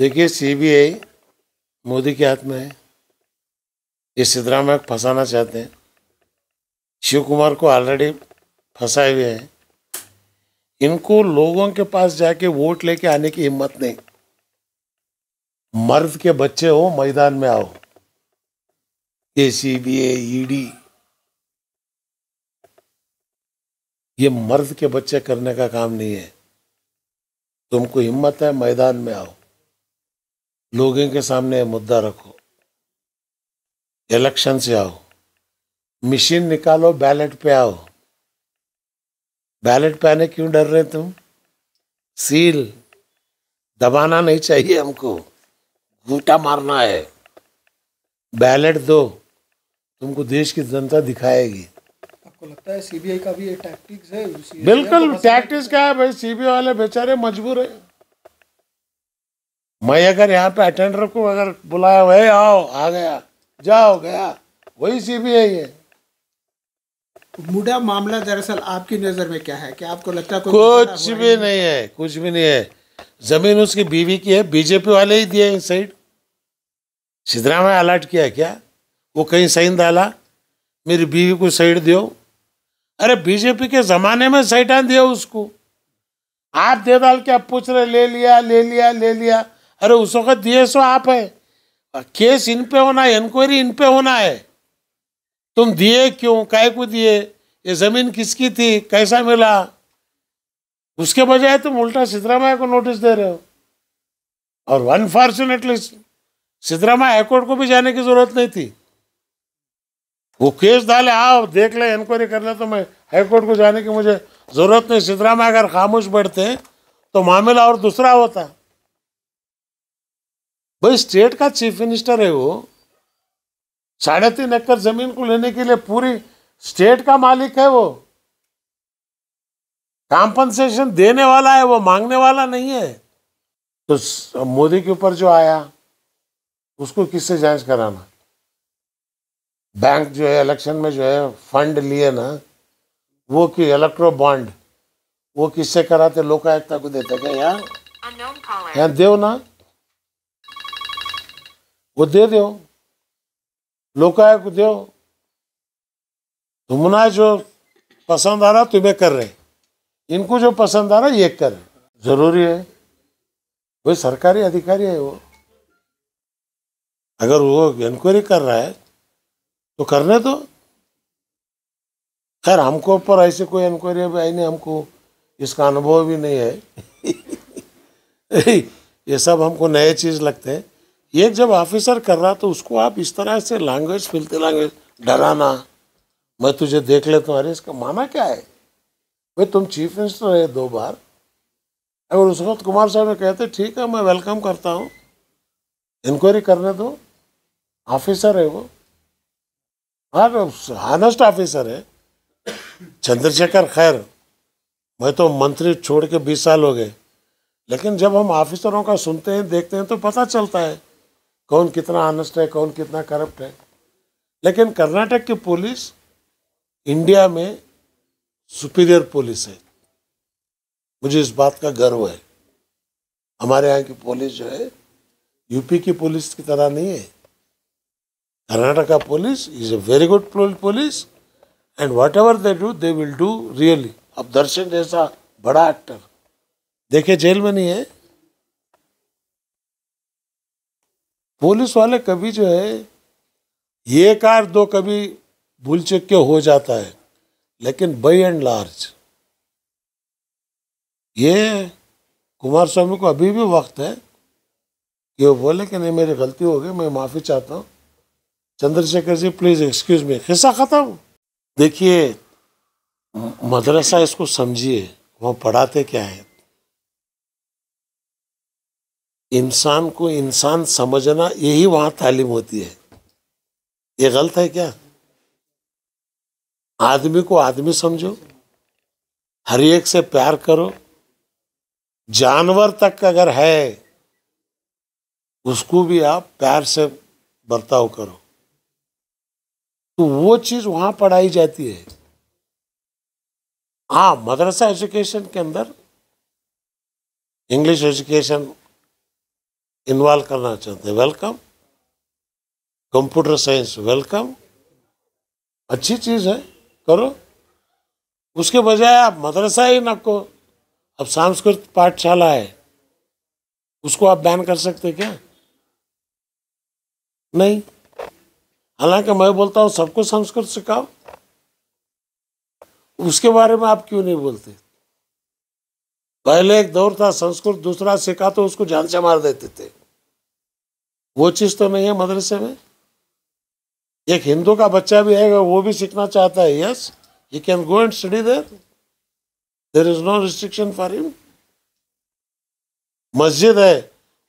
देखिए सीबीआई मोदी के हाथ में है ये सिद्धराम को फंसाना चाहते हैं शिव कुमार को ऑलरेडी फंसाए हुए हैं इनको लोगों के पास जाके वोट लेके आने की हिम्मत नहीं मर्द के बच्चे हो मैदान में आओ ये सी बी ईडी ये मर्द के बच्चे करने का काम नहीं है तुमको हिम्मत है मैदान में आओ लोगों के सामने मुद्दा रखो इलेक्शन से आओ मशीन निकालो बैलेट पे आओ बैलेट पे आने क्यों डर रहे तुम सील दबाना नहीं चाहिए हमको घूटा मारना है बैलेट दो तुमको देश की जनता दिखाएगी आपको लगता है सीबीआई का भी ये टैक्टिक्स है बिल्कुल टैक्टिक्स क्या है भाई सीबीआई वाले बेचारे मजबूर है मैं अगर यहाँ पे अटेंडर को अगर बुलाया वही आओ आ गया जाओ गया वही आई है मुड़ा मामला दरअसल आपकी नज़र में क्या है कि आपको लगता है कुछ भी नहीं है कुछ भी नहीं है जमीन उसकी बीवी की है बीजेपी वाले ही दिए इस साइड सिद्धरामैया अलर्ट किया क्या वो कहीं साइन डाला मेरी बीवी को साइड दियो अरे बीजेपी के ज़माने में साइटा दिया उसको आप दे डाल के आप पूछ रहे ले लिया ले लिया ले लिया अरे उस वक्त दिए सो आप है केस इन पे होना है इंक्वायरी इन पे होना है तुम दिए क्यों कह को दिए ये जमीन किसकी थी कैसा मिला उसके बजाय तुम उल्टा सिद्धरामैया को नोटिस दे रहे हो और अनफॉर्चुनेटली सिद्धरामैया हाईकोर्ट को भी जाने की जरूरत नहीं थी वो केस डाले आओ देख ले इंक्वायरी कर ले तो मैं हाईकोर्ट को जाने की मुझे ज़रूरत नहीं सिद्धरामैया अगर खामोश बैठते तो मामला और दूसरा होता भाई स्टेट का चीफ मिनिस्टर है वो साढ़े तीन एकड़ जमीन को लेने के लिए पूरी स्टेट का मालिक है वो कॉम्पनसेशन देने वाला है वो मांगने वाला नहीं है तो मोदी के ऊपर जो आया उसको किससे जांच कराना बैंक जो है इलेक्शन में जो है फंड लिए ना वो कि इलेक्ट्रो बॉन्ड वो किससे कराते लोकायुक्ता को देते क्या यार यहाँ देव ना वो दे दो को दो तुमना जो पसंद आ रहा तुम्हें कर रहे इनको जो पसंद आ रहा ये कर जरूरी है वो सरकारी अधिकारी है वो अगर वो इंक्वायरी कर रहा है तो करने दो तो। खैर हमको ऊपर ऐसी कोई इंक्वायरी अभी आई नहीं हमको इसका अनुभव भी नहीं है ये सब हमको नए चीज़ लगते हैं ये जब ऑफिसर कर रहा तो उसको आप इस तरह से लैंग्वेज फिलते लैंग्वेज डराना मैं तुझे देख लेता हूँ अरे इसका माना क्या है भाई तुम चीफ मिनिस्टर रहे दो बार अगर उस वक्त कुमार साहब ने कहते ठीक है मैं वेलकम करता हूँ इंक्वायरी करने दो ऑफिसर है वो हाँ हानेस्ट तो ऑफिसर है चंद्रशेखर खैर मैं तो मंत्री छोड़ के बीस साल हो गए लेकिन जब हम ऑफिसरों का सुनते हैं देखते हैं तो पता चलता है कौन कितना ऑनेस्ट है कौन कितना करप्ट है लेकिन कर्नाटक की पुलिस इंडिया में सुपीरियर पुलिस है मुझे इस बात का गर्व है हमारे यहाँ की पुलिस जो है यूपी की पुलिस की तरह नहीं है का police is a very good police and whatever they do they will do really अब दर्शन जैसा बड़ा एक्टर देखे जेल में नहीं है पुलिस वाले कभी जो है एक आर दो कभी भूल चुक के हो जाता है लेकिन बाई एंड लार्ज ये कुमार स्वामी को अभी भी वक्त है कि वो बोले कि नहीं मेरी गलती हो गई मैं माफ़ी चाहता हूँ Chandrashekhar ji please excuse me खिस्सा ख़त्म देखिए मदरसा इसको समझिए वहाँ पढ़ाते क्या है इंसान को इंसान समझना यही वहाँ तालीम होती है ये गलत है क्या आदमी को आदमी समझो हर एक से प्यार करो जानवर तक अगर है उसको भी आप प्यार से बर्ताव करो तो वो चीज़ वहाँ पढ़ाई जाती है हाँ मदरसा एजुकेशन के अंदर इंग्लिश एजुकेशन इन्वॉल्व करना चाहते हैं वेलकम कंप्यूटर साइंस वेलकम अच्छी चीज़ है करो उसके बजाय आप मदरसा ही ना को अब सांस्कृत पाठशाला है उसको आप बैन कर सकते क्या नहीं हालांकि मैं बोलता हूँ सबको संस्कृत सिखाओ उसके बारे में आप क्यों नहीं बोलते पहले एक दौर था संस्कृत दूसरा सिखा तो उसको जान से मार देते थे वो चीज़ तो नहीं है मदरसे में एक हिंदू का बच्चा भी है वो भी सीखना चाहता है yes you can go and study there there is no restriction for him मस्जिद है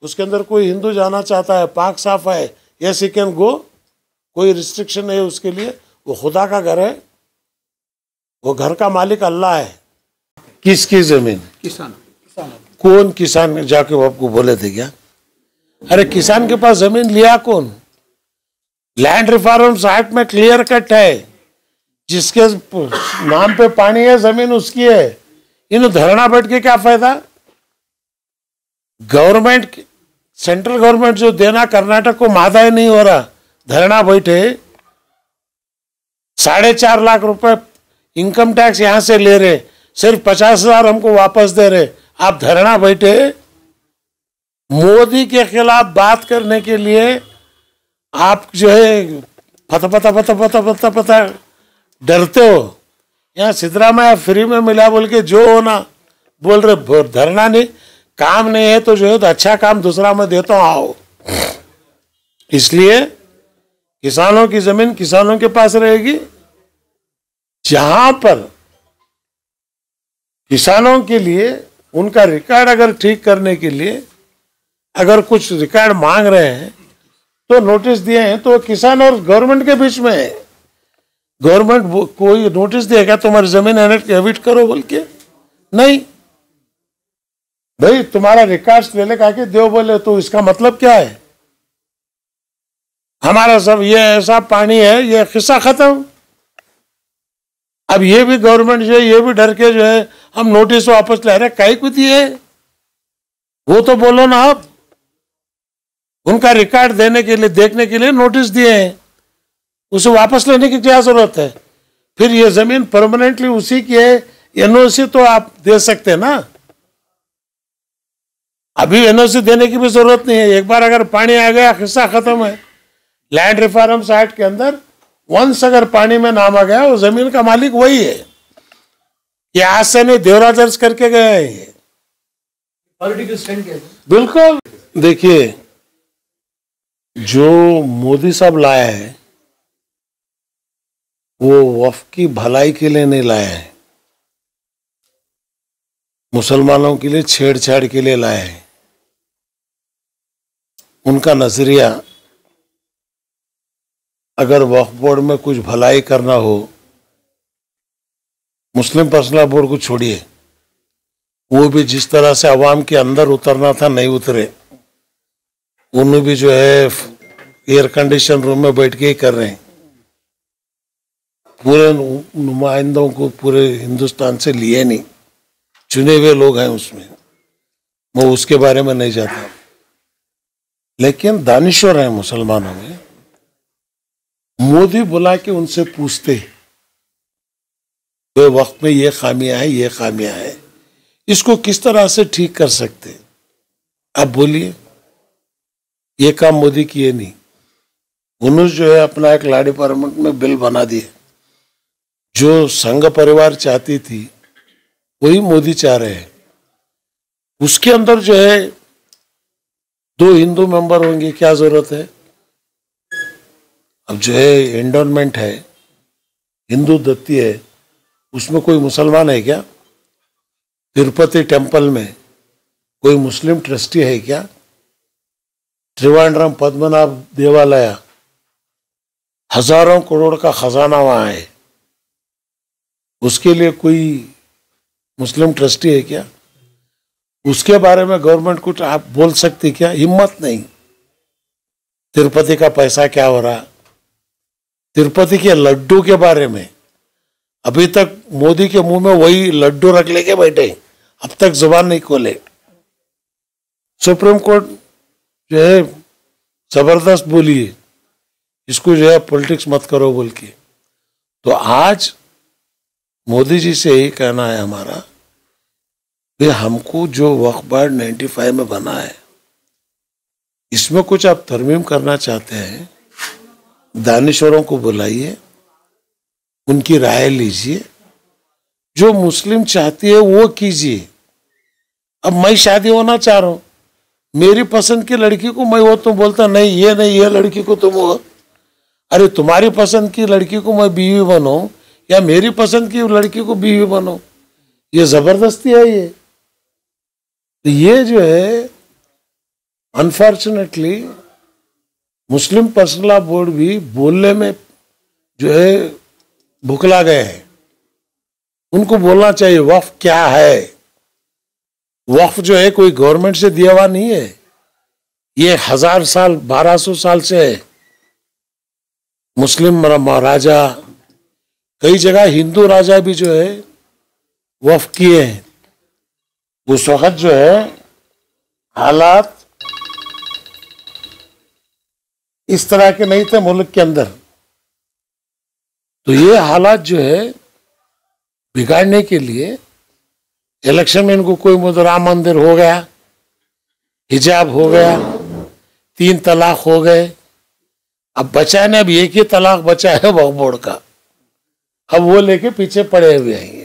उसके अंदर कोई हिंदू जाना चाहता है पाक साफ है यस यू कैन गो कोई रिस्ट्रिक्शन नहीं है उसके लिए वो खुदा का घर है वो घर का मालिक अल्लाह है किसकी जमीन किसान कौन किसान जाके आपको बोले थे क्या अरे किसान के पास जमीन लिया कौन लैंड रिफॉर्म एक्ट में क्लियर कट है जिसके नाम पे पानी है जमीन उसकी है इन धरना बैठ के क्या फायदा गवर्नमेंट सेंट्रल गवर्नमेंट जो देना कर्नाटक को मादा ही नहीं हो रहा धरना बैठे साढ़े चार लाख रुपए इनकम टैक्स यहां से ले रहे सिर्फ पचास हजार हमको वापस दे रहे आप धरना बैठे मोदी के खिलाफ बात करने के लिए आप जो है फता पता पता पता पता पता डरते हो यहाँ सिद्धरामैया फ्री में मिला बोल के जो होना बोल रहे धरना नहीं काम नहीं है तो जो है तो अच्छा काम दूसरा मैं देता हूँ आओ इसलिए किसानों की जमीन किसानों के पास रहेगी जहां पर किसानों के लिए उनका रिकॉर्ड अगर ठीक करने के लिए अगर कुछ रिकॉर्ड मांग रहे हैं तो नोटिस दिए हैं तो किसान और गवर्नमेंट के बीच में गवर्नमेंट कोई नोटिस देगा तुम्हारी जमीन एविट करो बोल के नहीं भाई तुम्हारा रिकॉर्ड ले ले कि देव बोले तो इसका मतलब क्या है हमारा सब ये ऐसा पानी है ये खिस्सा खत्म अब ये भी गवर्नमेंट जो है ये भी डर के जो है हम नोटिस वापस ले रहे कई को दिए वो तो बोलो ना आप उनका रिकॉर्ड देने के लिए देखने के लिए नोटिस दिए हैं उसे वापस लेने की क्या जरूरत है फिर ये जमीन परमानेंटली उसी की है एनओसी तो आप दे सकते हैं ना अभी एनओसी देने की भी जरूरत नहीं है एक बार अगर पानी आ गया हिस्सा खत्म है लैंड रिफॉर्म्स एक्ट के अंदर वंस अगर पानी में नाम आ गया वो जमीन का मालिक वही है यहां से नहीं दर्ज करके गए बिल्कुल देखिए जो मोदी साहब लाया है वो वफ की भलाई के लिए नहीं लाया है मुसलमानों के लिए छेड़छाड़ के लिए लाया है उनका नजरिया अगर वक्फ बोर्ड में कुछ भलाई करना हो मुस्लिम पर्सनल बोर्ड को छोड़िए वो भी जिस तरह से आवाम के अंदर उतरना था नहीं उतरे उन्हें भी जो है एयर कंडीशन रूम में बैठ के ही कर रहे हैं पूरे नुमाइंदों को पूरे हिंदुस्तान से लिए नहीं चुने हुए लोग हैं उसमें मैं उसके बारे में नहीं जाता लेकिन दानिश्वर हैं मुसलमानों में मोदी बुला के उनसे पूछते हैं हुए वक्त में ये खामियां हैं ये खामियां हैं इसको किस तरह से ठीक कर सकते हैं आप बोलिए ये काम मोदी किए नहीं उन्होंने जो है अपना एक लाड़ी पार्लियामेंट में बिल बना दिए जो संघ परिवार चाहती थी वही मोदी चाह रहे हैं उसके अंदर जो है दो हिंदू मेंबर होंगे क्या जरूरत है अब जो है एंडोनमेंट है हिंदू दत्ती है उसमें कोई मुसलमान है क्या तिरुपति टेम्पल में कोई मुस्लिम ट्रस्टी है क्या त्रिवाणराम पद्मनाभ देवालय हजारों करोड़ का खजाना वहाँ है उसके लिए कोई मुस्लिम ट्रस्टी है क्या उसके बारे में गवर्नमेंट कुछ आप बोल सकती क्या हिम्मत नहीं तिरुपति का पैसा क्या हो रहा तिरुपति के लड्डू के बारे में अभी तक मोदी के मुंह में वही लड्डू रख लेके बैठे अब तक जुबान नहीं खोले सुप्रीम कोर्ट जो है जबरदस्त बोली इसको जो है पॉलिटिक्स मत करो बोल के तो आज मोदी जी से यही कहना है हमारा कि हमको जो वक्त बार्ड नाइन्टी फाइव में बना है इसमें कुछ आप तरमीम करना चाहते हैं दानिश्वरों को बुलाइए उनकी राय लीजिए जो मुस्लिम चाहती है वो कीजिए अब मैं शादी होना चाह रहा हूँ मेरी पसंद की लड़की को मैं वो तो बोलता नहीं ये नहीं ये लड़की को तुम हो अरे तुम्हारी पसंद की लड़की को मैं बीवी बनाऊँ या मेरी पसंद की लड़की को बीवी बनाऊँ ये ज़बरदस्ती है ये तो ये जो है अनफॉर्चुनेटली मुस्लिम पर्सनला बोर्ड भी बोलने में जो है भुखला गए हैं उनको बोलना चाहिए वफ क्या है वफ जो है कोई गवर्नमेंट से दिया हुआ नहीं है ये हजार साल बारह सौ साल से है मुस्लिम महाराजा कई जगह हिंदू राजा भी जो है वफ किए हैं उस वक्त जो है हालात इस तरह के नहीं थे मुल्क के अंदर तो ये हालात जो है बिगाड़ने के लिए इलेक्शन में इनको कोई मुद्दा राम मंदिर हो गया हिजाब हो गया तीन तलाक हो गए अब बचा ने अब एक ही तलाक बचा है वह बोर्ड का अब वो लेके पीछे पड़े हुए हैं